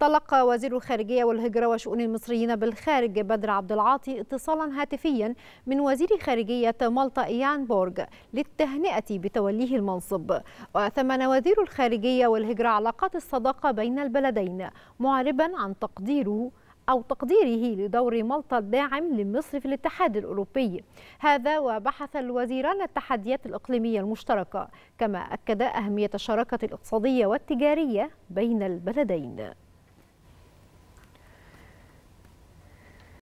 طلق وزير الخارجية والهجرة وشؤون المصريين بالخارج بدر عبد العاطي اتصالا هاتفيا من وزير خارجية مالطا إيان بورغ للتهنئة بتوليه المنصب وثمن وزير الخارجية والهجرة علاقات الصداقة بين البلدين معربا عن تقديره أو تقديره لدور مالطا الداعم لمصر في الاتحاد الأوروبي هذا وبحث الوزيران التحديات الإقليمية المشتركة كما أكد أهمية الشراكة الاقتصادية والتجارية بين البلدين